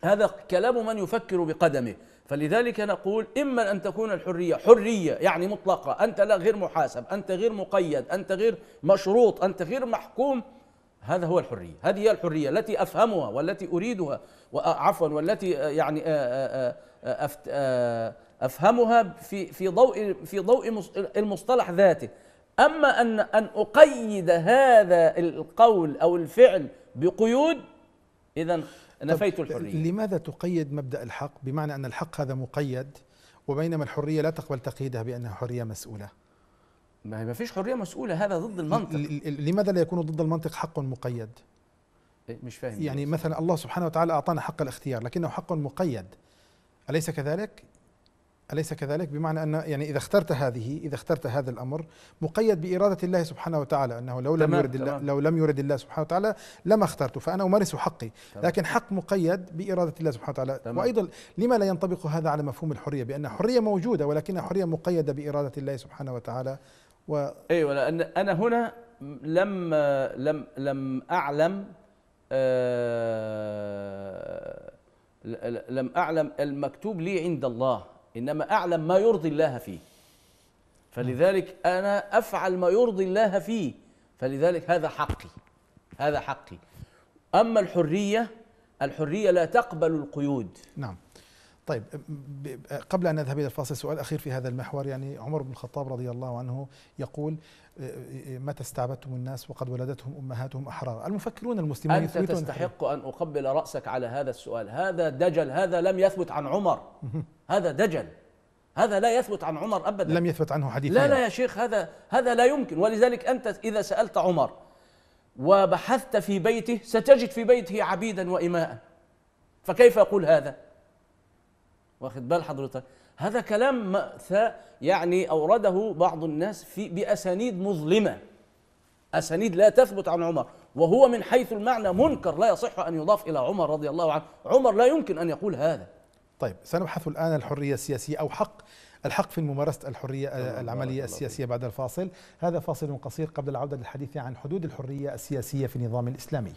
هذا كلام من يفكر بقدمه فلذلك نقول إما أن تكون الحرية حرية يعني مطلقة أنت لا غير محاسب أنت غير مقيد أنت غير مشروط أنت غير محكوم هذا هو الحرية هذه هي الحرية التي أفهمها والتي أريدها عفوا والتي آه، يعني آه، آه، آه، افهمها في في ضوء في ضوء المصطلح ذاته اما ان ان اقيد هذا القول او الفعل بقيود اذا نفيت الحريه لماذا تقيد مبدا الحق بمعنى ان الحق هذا مقيد وبينما الحريه لا تقبل تقييدها بانها حريه مسؤوله ما هي ما فيش حريه مسؤوله هذا ضد المنطق لماذا لا يكون ضد المنطق حق مقيد إيه، مش فاهم يعني مثلا الله سبحانه وتعالى اعطانا حق الاختيار لكنه حق مقيد أليس كذلك؟ أليس كذلك؟ بمعنى أن يعني إذا اخترت هذه إذا اخترت هذا الأمر مقيد بإرادة الله سبحانه وتعالى أنه لو لم يرد الله لو لم يرد الله سبحانه وتعالى لما اخترته فأنا أمارس حقي لكن حق مقيد بإرادة الله سبحانه وتعالى وأيضا لما لا ينطبق هذا على مفهوم الحرية بأن حرية موجودة ولكنها حرية مقيدة بإرادة الله سبحانه وتعالى و أيوة لأن أنا هنا لم لم لم أعلم أه لم أعلم المكتوب لي عند الله إنما أعلم ما يرضي الله فيه فلذلك أنا أفعل ما يرضي الله فيه فلذلك هذا حقي هذا حقي أما الحرية الحرية لا تقبل القيود نعم طيب قبل ان نذهب الى الفاصل سؤال اخير في هذا المحور يعني عمر بن الخطاب رضي الله عنه يقول آه، آه، متى استعبدتم الناس وقد ولدتهم امهاتهم احرارا المفكرون المسلمون انت تستحق ان اقبل راسك على هذا السؤال هذا دجل هذا لم يثبت عن عمر هذا دجل هذا لا يثبت عن عمر ابدا لم يثبت عنه حديث لا لا يا شيخ هذا هذا لا يمكن ولذلك انت اذا سالت عمر وبحثت في بيته ستجد في بيته عبيدا واماء فكيف يقول هذا واخد بال حضرتك هذا كلام يعني أورده بعض الناس في بأسانيد مظلمة أسانيد لا تثبت عن عمر وهو من حيث المعنى منكر لا يصح أن يضاف إلى عمر رضي الله عنه عمر لا يمكن أن يقول هذا طيب سنبحث الآن الحرية السياسية أو حق الحق في ممارسة الحرية آه، العملية السياسية بعد الفاصل هذا فاصل قصير قبل العودة للحديث عن حدود الحرية السياسية في النظام الإسلامي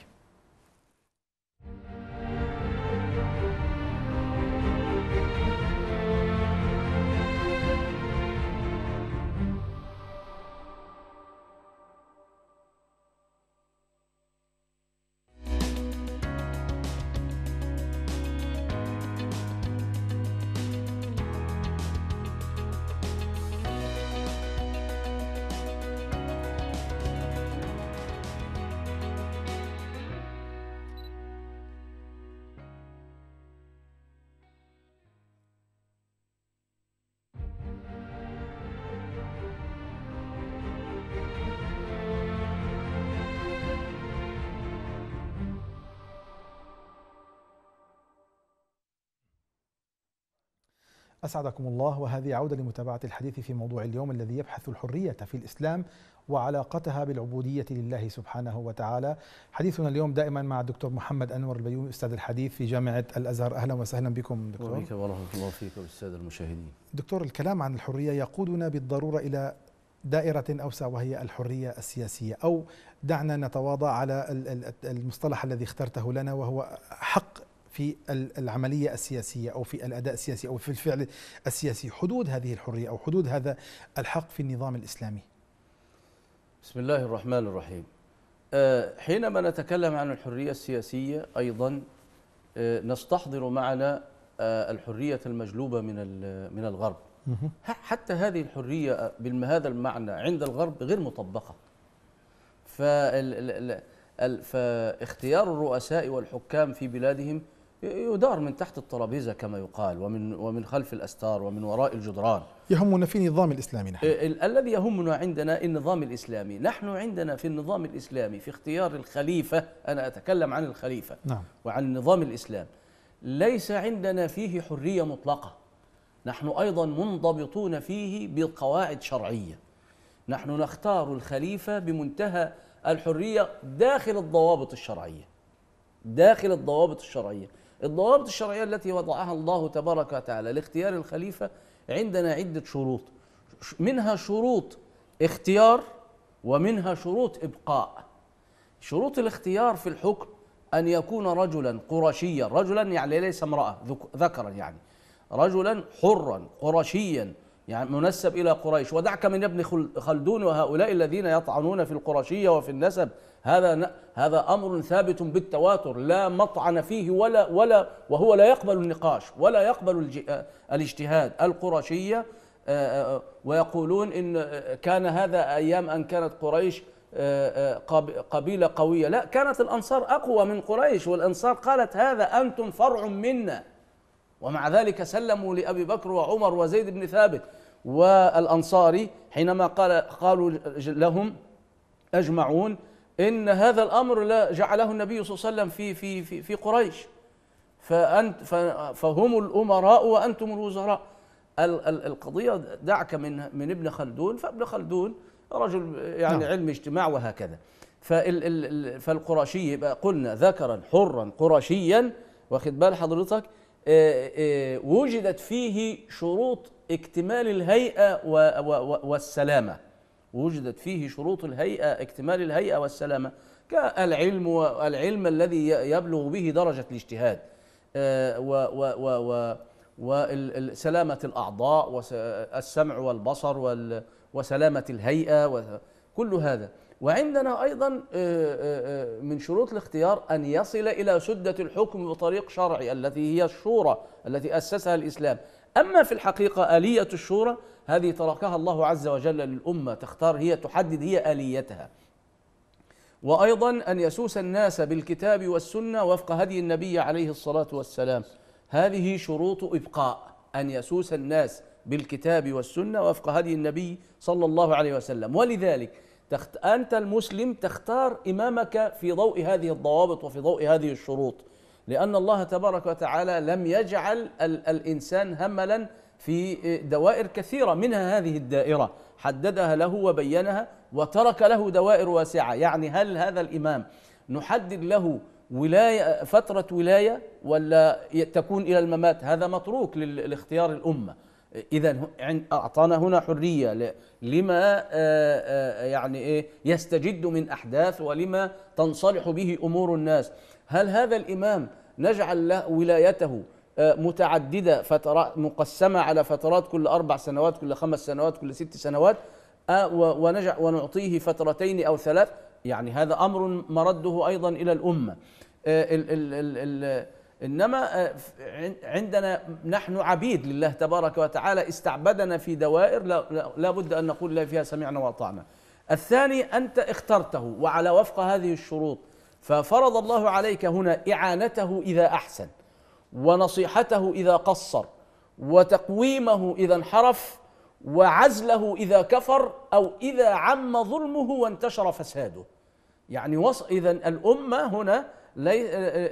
أسعدكم الله وهذه عودة لمتابعة الحديث في موضوع اليوم الذي يبحث الحرية في الإسلام وعلاقتها بالعبودية لله سبحانه وتعالى حديثنا اليوم دائما مع الدكتور محمد أنور البيومي أستاذ الحديث في جامعة الأزهر أهلا وسهلا بكم دكتور وبك ورحمة الله فيك أستاذ المشاهدين دكتور الكلام عن الحرية يقودنا بالضرورة إلى دائرة أوسع وهي الحرية السياسية أو دعنا نتواضع على المصطلح الذي اخترته لنا وهو حق في العملية السياسية أو في الأداء السياسي أو في الفعل السياسي حدود هذه الحرية أو حدود هذا الحق في النظام الإسلامي بسم الله الرحمن الرحيم آه، حينما نتكلم عن الحرية السياسية أيضا آه، نستحضر معنا آه، الحرية المجلوبة من من الغرب حتى هذه الحرية بهذا المعنى عند الغرب غير مطبقة فاختيار الرؤساء والحكام في بلادهم يدار من تحت الترابيزة كما يقال ومن ومن خلف الأستار ومن وراء الجدران يهمنا في نظام الإسلامي نحن إيه، الذي يهمنا عندنا النظام الإسلامي نحن عندنا في النظام الإسلامي في اختيار الخليفة أنا أتكلم عن الخليفة نعم. وعن النظام الإسلام ليس عندنا فيه حرية مطلقة نحن أيضا منضبطون فيه بقواعد شرعية نحن نختار الخليفة بمنتهى الحرية داخل الضوابط الشرعية داخل الضوابط الشرعية الضوابط الشرعية التي وضعها الله تبارك وتعالى لاختيار الخليفة عندنا عدة شروط منها شروط اختيار ومنها شروط إبقاء شروط الاختيار في الحكم أن يكون رجلا قرشيا رجلا يعني ليس امرأة ذكرا يعني رجلا حرا قرشيا يعني منسب إلى قريش ودعك من ابن خلدون وهؤلاء الذين يطعنون في القرشية وفي النسب هذا هذا امر ثابت بالتواتر لا مطعن فيه ولا ولا وهو لا يقبل النقاش ولا يقبل آه، الاجتهاد القرشيه آه، آه، ويقولون ان كان هذا ايام ان كانت قريش قبيله قويه لا كانت الانصار اقوى من قريش والانصار قالت هذا انتم فرع منا ومع ذلك سلموا لابي بكر وعمر وزيد بن ثابت والانصاري حينما قال قالوا لهم اجمعون ان هذا الامر لا جعله النبي صلى الله عليه وسلم في في في, في قريش فانت فهم الامراء وانتم الوزراء القضيه دعك من من ابن خلدون فابن خلدون رجل يعني نعم. علم اجتماع وهكذا فالقرشي يبقى قلنا ذكرا حرا قرشيا واخد بال حضرتك آه، آه، وجدت فيه شروط اكتمال الهيئه والسلامه وجدت فيه شروط الهيئة اكتمال الهيئة والسلامة كالعلم والعلم الذي يبلغ به درجة الاجتهاد آه، و و و وسلامة الأعضاء والسمع والبصر وسلامة الهيئة كل هذا وعندنا أيضا آه، آه، من شروط الاختيار أن يصل إلى سدة الحكم بطريق شرعي التي هي الشورى التي أسسها الإسلام أما في الحقيقة آلية الشورى هذه تركها الله عز وجل للأمة تختار هي تحدد هي آليتها وأيضا أن يسوس الناس بالكتاب والسنة وفق هدي النبي عليه الصلاة والسلام هذه شروط إبقاء أن يسوس الناس بالكتاب والسنة وفق هدي النبي صلى الله عليه وسلم ولذلك تخت... أنت المسلم تختار إمامك في ضوء هذه الضوابط وفي ضوء هذه الشروط لأن الله تبارك وتعالى لم يجعل ال... الإنسان هملا في إيه، دوائر كثيرة منها هذه الدائرة حددها له وبينها وترك له دوائر واسعة يعني هل هذا الإمام نحدد له ولاية فترة ولاية ولا تكون إلى الممات هذا متروك لاختيار الأمة إذا أعطانا هنا حرية لما آه، آه، يعني إيه يستجد من أحداث ولما تنصلح به أمور الناس هل هذا الإمام نجعل له ولايته متعدده فترات مقسمه على فترات كل اربع سنوات كل خمس سنوات كل ست سنوات ونجع ونعطيه فترتين او ثلاث يعني هذا امر مرده ايضا الى الامه ال ال ال انما عندنا نحن عبيد لله تبارك وتعالى استعبدنا في دوائر لا, لا بد ان نقول لا فيها سمعنا واطعنا الثاني انت اخترته وعلى وفق هذه الشروط ففرض الله عليك هنا اعانته اذا احسن ونصيحته اذا قصر وتقويمه اذا انحرف وعزله اذا كفر او اذا عم ظلمه وانتشر فساده يعني وص اذا الامه هنا لي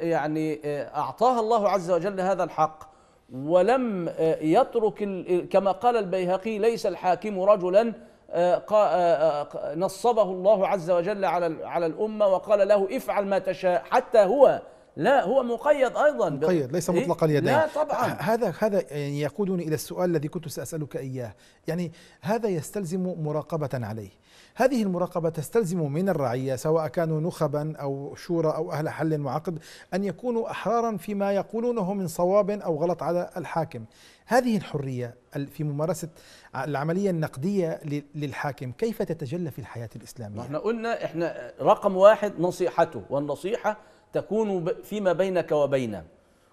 يعني اعطاها الله عز وجل هذا الحق ولم يترك كما قال البيهقي ليس الحاكم رجلا آه، آه، آه، نصبه الله عز وجل على على الامه وقال له افعل ما تشاء حتى هو لا هو مقيد ايضا مقيد ليس إيه؟ مطلق اليدين لا طبعا هذا هذا يعني يقودني الى السؤال الذي كنت ساسالك اياه يعني هذا يستلزم مراقبه عليه هذه المراقبه تستلزم من الرعيه سواء كانوا نخبا او شورى او اهل حل وعقد ان يكونوا احرارا فيما يقولونه من صواب او غلط على الحاكم هذه الحريه في ممارسه العمليه النقديه للحاكم كيف تتجلى في الحياه الاسلاميه؟ احنا قلنا احنا رقم واحد نصيحته والنصيحه تكون فيما بينك وبينه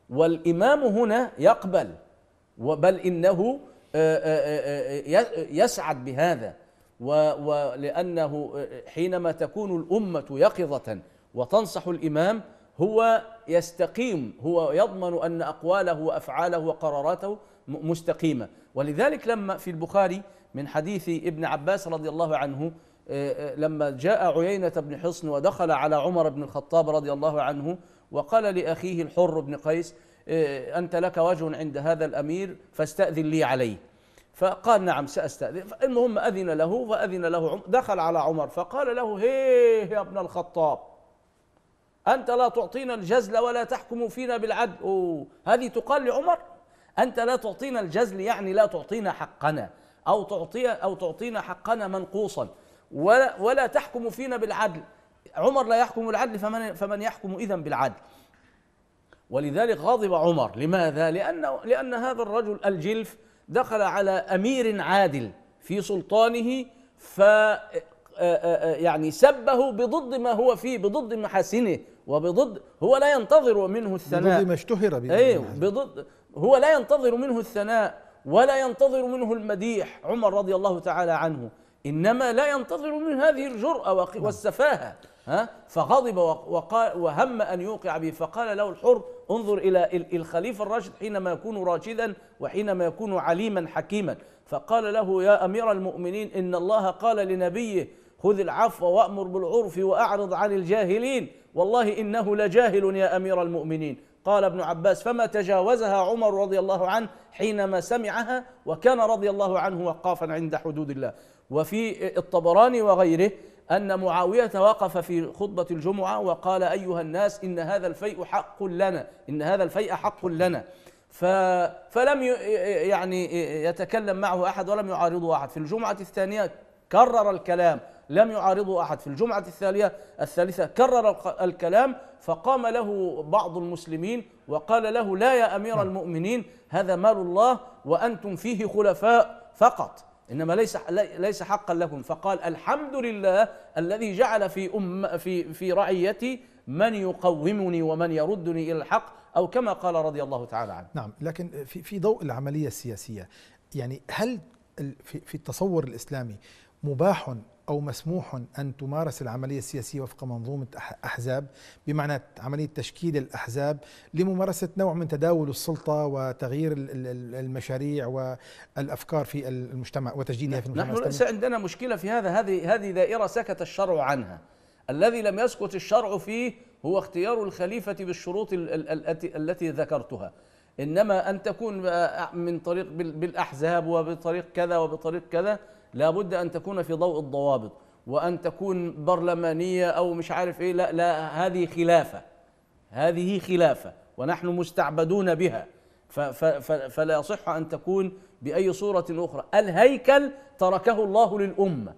والإمام هنا يقبل بل إنه آه، آه، آه، يسعد بهذا ولأنه حينما تكون الأمة يقظة وتنصح الإمام هو يستقيم هو يضمن أن أقواله وأفعاله وقراراته مستقيمة ولذلك لما في البخاري من حديث ابن عباس رضي الله عنه آه، آه، لما جاء عيينة بن حصن ودخل على عمر بن الخطاب رضي الله عنه وقال لأخيه الحر بن قيس آه، أنت لك وجه عند هذا الأمير فاستأذن لي عليه فقال نعم سأستأذن المهم أذن له فأذن له دخل على عمر فقال له هيه يا ابن الخطاب أنت لا تعطينا الجزل ولا تحكم فينا بالعدل أوه. هذه تقال لعمر أنت لا تعطينا الجزل يعني لا تعطينا حقنا أو تعطي أو تعطينا حقنا منقوصا ولا, ولا تحكم فينا بالعدل عمر لا يحكم العدل فمن, فمن يحكم إذا بالعدل ولذلك غضب عمر لماذا؟ لأن, لأن هذا الرجل الجلف دخل على أمير عادل في سلطانه ف آه، آه، آه، يعني سبه بضد ما هو فيه بضد محاسنه وبضد هو لا ينتظر منه الثناء بضد ما اشتهر به أيوه بضد هو لا ينتظر منه الثناء ولا ينتظر منه المديح عمر رضي الله تعالى عنه إنما لا ينتظر من هذه الجرأة نعم. والسفاهة ها فغضب وقال وهم أن يوقع به فقال له الحر انظر إلى الخليفة الراشد حينما يكون راشدا وحينما يكون عليما حكيما فقال له يا أمير المؤمنين إن الله قال لنبيه خذ العفو وأمر بالعرف وأعرض عن الجاهلين والله إنه لجاهل يا أمير المؤمنين قال ابن عباس فما تجاوزها عمر رضي الله عنه حينما سمعها وكان رضي الله عنه وقافا عند حدود الله وفي الطبراني وغيره أن معاوية وقف في خطبة الجمعة وقال أيها الناس إن هذا الفيء حق لنا إن هذا الفيء حق لنا فلم يعني يتكلم معه أحد ولم يعارضه أحد في الجمعة الثانية كرر الكلام لم يعارضه أحد في الجمعة الثانية الثالثة كرر الكلام فقام له بعض المسلمين وقال له لا يا أمير نعم. المؤمنين هذا مال الله وأنتم فيه خلفاء فقط انما ليس ليس حقا لكم فقال الحمد لله الذي جعل في ام في في رعيتي من يقومني ومن يردني الى الحق او كما قال رضي الله تعالى عنه. نعم لكن في في ضوء العمليه السياسيه يعني هل في التصور الاسلامي مباح أو مسموح أن تمارس العملية السياسية وفق منظومة أحزاب بمعنى عملية تشكيل الأحزاب لممارسة نوع من تداول السلطة وتغيير المشاريع والأفكار في المجتمع وتجديدها في المجتمع نحن ليس عندنا مشكلة في هذا هذه هذه دائرة سكت الشرع عنها الذي لم يسكت الشرع فيه هو اختيار الخليفة بالشروط التي ذكرتها إنما أن تكون آه، من طريق بالأحزاب وبطريق كذا وبطريق كذا لا بد أن تكون في ضوء الضوابط وأن تكون برلمانية أو مش عارف إيه لا, لا هذه خلافة هذه خلافة ونحن مستعبدون بها فلا يصح أن تكون بأي صورة أخرى الهيكل تركه الله للأمة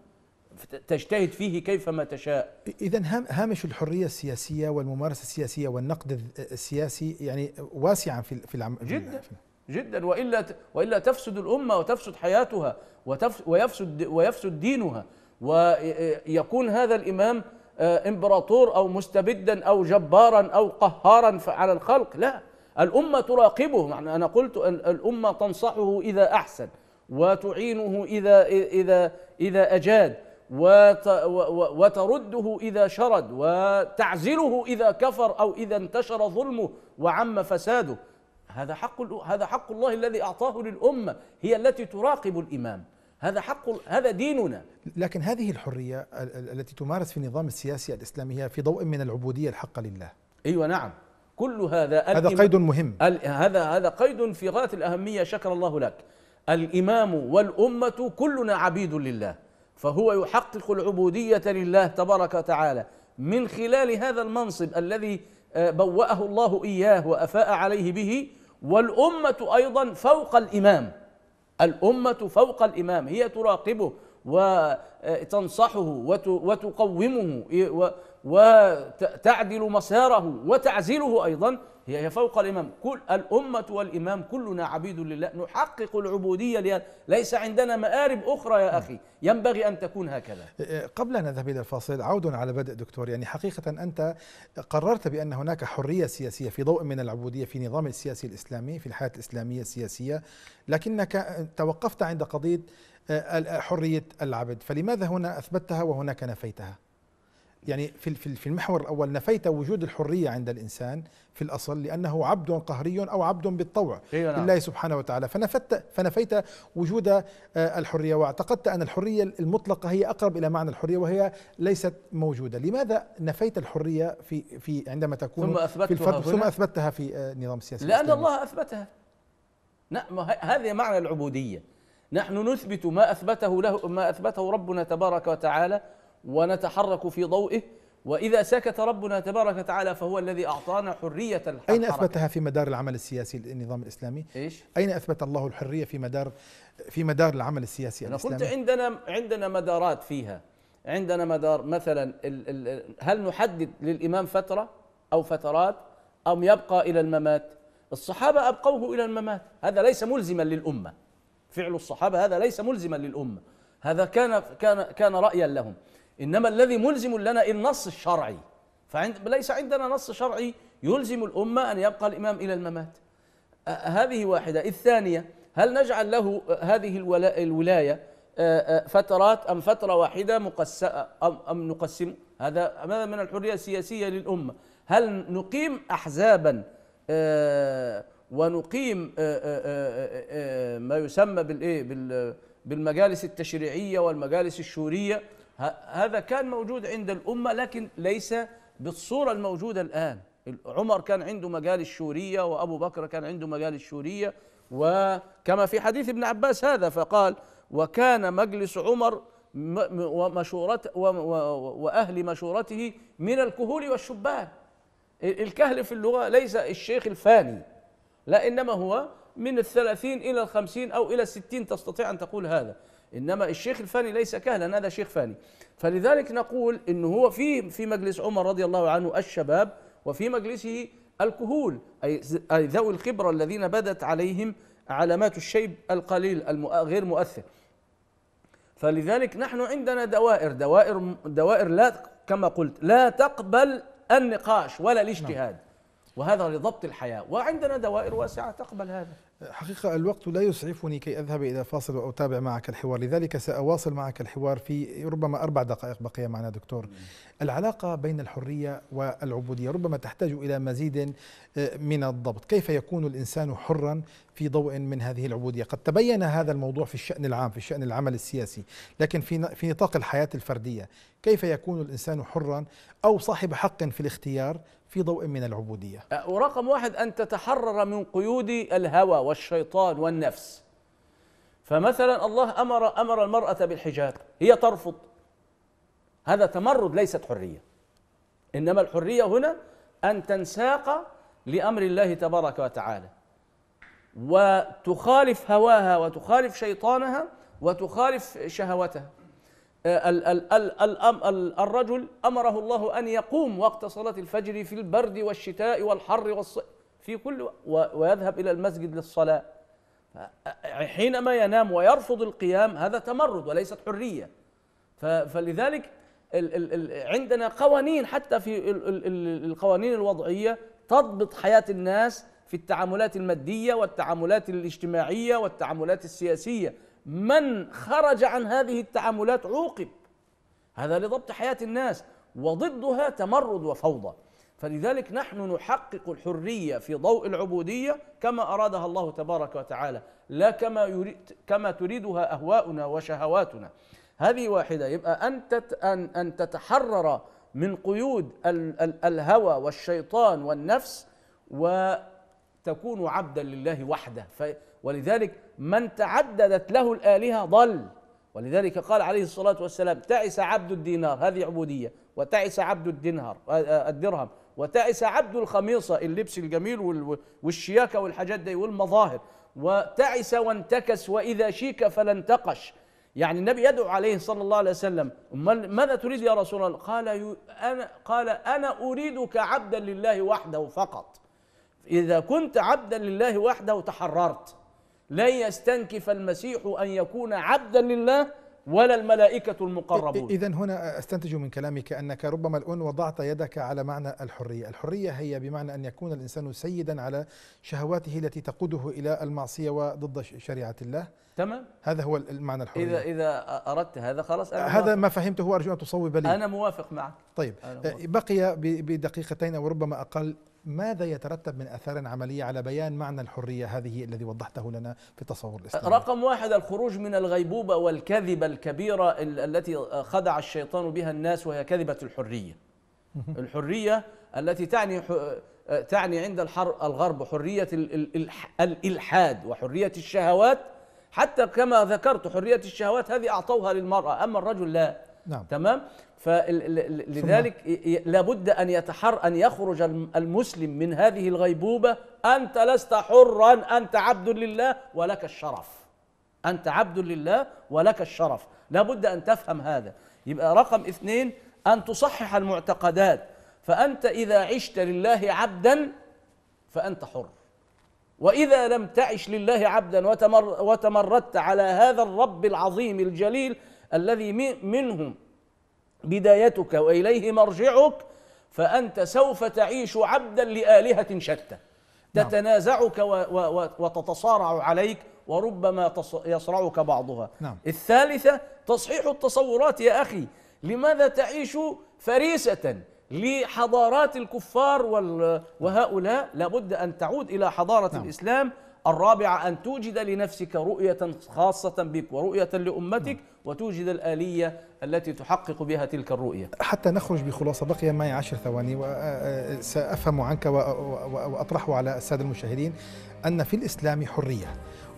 تجتهد فيه كيفما تشاء إذا هامش الحرية السياسية والممارسة السياسية والنقد السياسي يعني واسعا في العمل جدا جدا والا والا تفسد الامه وتفسد حياتها ويفسد ويفسد دينها ويكون هذا الامام آه، امبراطور او مستبدا او جبارا او قهارا على الخلق لا الامه تراقبه انا قلت الامه تنصحه اذا احسن وتعينه اذا اذا اذا اجاد وترده اذا شرد وتعزله اذا كفر او اذا انتشر ظلمه وعم فساده هذا حق هذا حق الله الذي اعطاه للامه هي التي تراقب الامام هذا حق هذا ديننا لكن هذه الحريه التي تمارس في النظام السياسي الاسلامي هي في ضوء من العبوديه الحقه لله ايوه نعم كل هذا هذا قيد مهم هذا هذا قيد في غايه الاهميه شكر الله لك الامام والامه كلنا عبيد لله فهو يحقق العبوديه لله تبارك وتعالى من خلال هذا المنصب الذي آه، بوأه الله اياه وافاء عليه به والأمة أيضا فوق الإمام الأمة فوق الإمام هي تراقبه وتنصحه وتقومه إيه، وتعدل مساره وتعزله أيضا هي فوق الإمام كل الأمة والإمام كلنا عبيد لله نحقق العبودية ليس عندنا مآرب أخرى يا أخي ينبغي أن تكون هكذا إيه، إيه، قبل أن نذهب إلى الفاصل عود على بدء دكتور يعني حقيقة أنت قررت بأن هناك حرية سياسية في ضوء من العبودية في نظام السياسي الإسلامي في الحياة الإسلامية السياسية لكنك توقفت عند قضية آه، حرية العبد فلماذا هنا أثبتها وهناك نفيتها يعني في في المحور الأول نفيت وجود الحرية عند الإنسان في الأصل لأنه عبد قهري أو عبد بالطوع إيه نعم. لله سبحانه وتعالى فنفت فنفيت وجود آه، الحرية واعتقدت أن الحرية المطلقة هي أقرب إلى معنى الحرية وهي ليست موجودة لماذا نفيت الحرية في في عندما تكون ثم أثبتها في الفرد آه، ثم أثبتها في نظام السياسي لأن الله أثبتها نعم هذه معنى العبودية نحن نثبت ما أثبته له ما أثبته ربنا تبارك وتعالى ونتحرك في ضوئه وإذا سكت ربنا تبارك وتعالى فهو الذي أعطانا حرية الحركة أين أثبتها في مدار العمل السياسي للنظام الإسلامي؟ إيش؟ أين أثبت الله الحرية في مدار في مدار العمل السياسي أنا الإسلامي؟ قلت عندنا عندنا مدارات فيها عندنا مدار مثلا هل نحدد للإمام فترة أو فترات أم يبقى إلى الممات؟ الصحابة أبقوه إلى الممات هذا ليس ملزما للأمة فعل الصحابة هذا ليس ملزما للأمة هذا كان كان كان رأيا لهم إنما الذي ملزم لنا النص الشرعي فعند ليس عندنا نص شرعي يلزم الأمة أن يبقى الإمام إلى الممات هذه واحدة الثانية هل نجعل له هذه الولاية فترات أم فترة واحدة مقسمة أم نقسم هذا هذا من الحرية السياسية للأمة هل نقيم أحزابا ونقيم آه، آه، آه، ما يسمى بالايه بالمجالس التشريعيه والمجالس الشوريه هذا كان موجود عند الامه لكن ليس بالصوره الموجوده الان عمر كان عنده مجالس شوريه وابو بكر كان عنده مجالس شوريه وكما في حديث ابن عباس هذا فقال وكان مجلس عمر ومشورته واهل مشورته من الكهول والشبان الكهل في اللغه ليس الشيخ الفاني لا إنما هو من الثلاثين إلى الخمسين أو إلى الستين تستطيع أن تقول هذا إنما الشيخ الفاني ليس كهلا هذا شيخ فاني فلذلك نقول إنه هو في في مجلس عمر رضي الله عنه الشباب وفي مجلسه الكهول أي ذوي الخبرة الذين بدت عليهم علامات الشيب القليل غير مؤثر فلذلك نحن عندنا دوائر دوائر دوائر لا كما قلت لا تقبل النقاش ولا نعم. الاجتهاد وهذا لضبط الحياة وعندنا دوائر واسعة تقبل هذا حقيقة الوقت لا يسعفني كي أذهب إلى فاصل وأتابع معك الحوار لذلك سأواصل معك الحوار في ربما أربع دقائق بقية معنا دكتور العلاقة بين الحرية والعبودية ربما تحتاج إلى مزيد آه، من الضبط كيف يكون الإنسان حرا في ضوء من هذه العبودية قد تبين هذا الموضوع في الشأن العام في الشأن العمل السياسي لكن في في نطاق الحياة الفردية كيف يكون الإنسان حرا أو صاحب حق في الاختيار في ضوء من العبودية أه، ورقم واحد أن تتحرر من قيود الهوى والشيطان والنفس فمثلا الله أمر أمر المرأة بالحجاب هي ترفض هذا تمرد ليست حرية إنما الحرية هنا أن تنساق لأمر الله تبارك وتعالى وتخالف هواها وتخالف شيطانها وتخالف شهوتها آه، الرجل امره الله ان يقوم وقت صلاه الفجر في البرد والشتاء والحر والصيف في كل ويذهب الى المسجد للصلاه حينما ينام ويرفض القيام هذا تمرد وليست حريه فلذلك عندنا قوانين حتى في القوانين الوضعيه تضبط حياه الناس في التعاملات الماديه والتعاملات الاجتماعيه والتعاملات السياسيه من خرج عن هذه التعاملات عوقب هذا لضبط حياه الناس وضدها تمرد وفوضى فلذلك نحن نحقق الحريه في ضوء العبوديه كما ارادها الله تبارك وتعالى لا كما يريد كما تريدها اهواؤنا وشهواتنا هذه واحده يبقى ان ان ان تتحرر من قيود الهوى والشيطان والنفس و تكون عبدا لله وحده ف ولذلك من تعددت له الآلهة ضل ولذلك قال عليه الصلاة والسلام تعس عبد الدينار هذه عبودية وتعس عبد الدينار آه، آه، الدرهم وتعس عبد الخميصة اللبس الجميل والشياكة والحاجات دي والمظاهر وتعس وانتكس وإذا شيك فلا انتقش يعني النبي يدعو عليه صلى الله عليه وسلم ماذا تريد يا رسول الله قال أنا, قال أنا أريدك عبدا لله وحده فقط إذا كنت عبدا لله وحده تحررت لن يستنكف المسيح أن يكون عبدا لله ولا الملائكة المقربون إذا هنا أستنتج من كلامك أنك ربما الآن وضعت يدك على معنى الحرية الحرية هي بمعنى أن يكون الإنسان سيدا على شهواته التي تقوده إلى المعصية وضد شريعة الله تمام هذا هو المعنى الحرية إذا إذا أردت هذا خلاص أنا هذا موافق. ما فهمته أرجو أن تصوب لي أنا موافق معك طيب موافق. بقي بدقيقتين أو ربما أقل ماذا يترتب من اثار عمليه على بيان معنى الحريه هذه الذي وضحته لنا في التصور الاسلامي؟ رقم واحد الخروج من الغيبوبه والكذبه الكبيره التي خدع الشيطان بها الناس وهي كذبه الحريه. الحريه التي تعني تعني عند الغرب حريه الالحاد وحريه الشهوات حتى كما ذكرت حريه الشهوات هذه اعطوها للمراه اما الرجل لا. نعم. تمام فلذلك لابد ان يتحر ان يخرج المسلم من هذه الغيبوبه انت لست حرا انت عبد لله ولك الشرف انت عبد لله ولك الشرف لابد ان تفهم هذا يبقى رقم اثنين ان تصحح المعتقدات فانت اذا عشت لله عبدا فانت حر واذا لم تعش لله عبدا وتمر وتمردت على هذا الرب العظيم الجليل الذي منهم بدايتك واليه مرجعك فانت سوف تعيش عبدا لالهه شتى نعم. تتنازعك وتتصارع عليك وربما يصرعك بعضها نعم. الثالثه تصحيح التصورات يا اخي لماذا تعيش فريسه لحضارات الكفار وهؤلاء لابد ان تعود الى حضاره نعم. الاسلام الرابعة أن توجد لنفسك رؤية خاصة بك ورؤية لأمتك وتوجد الآلية التي تحقق بها تلك الرؤية حتى نخرج بخلاصة بقي معي عشر ثواني وسأفهم عنك وأطرحه على السادة المشاهدين أن في الإسلام حرية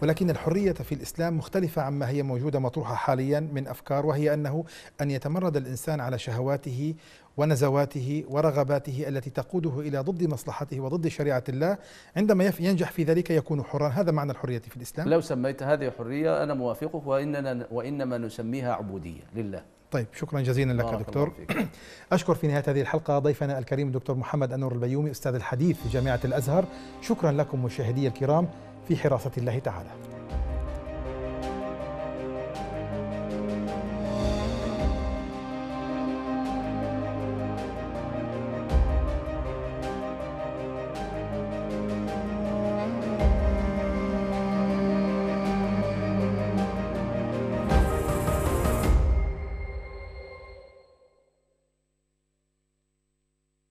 ولكن الحرية في الإسلام مختلفة عما هي موجودة مطروحة حاليا من أفكار وهي أنه أن يتمرد الإنسان على شهواته ونزواته ورغباته التي تقوده إلى ضد مصلحته وضد شريعة الله عندما ينجح في ذلك يكون حرا هذا معنى الحرية في الإسلام لو سميت هذه حرية أنا موافقك وإننا وإنما نسميها عبودية لله طيب شكرا جزيلا لك دكتور *coughs* أشكر في نهاية هذه الحلقة ضيفنا الكريم الدكتور محمد أنور البيومي أستاذ الحديث في جامعة الأزهر شكرا لكم مشاهدي الكرام في حراسة الله تعالى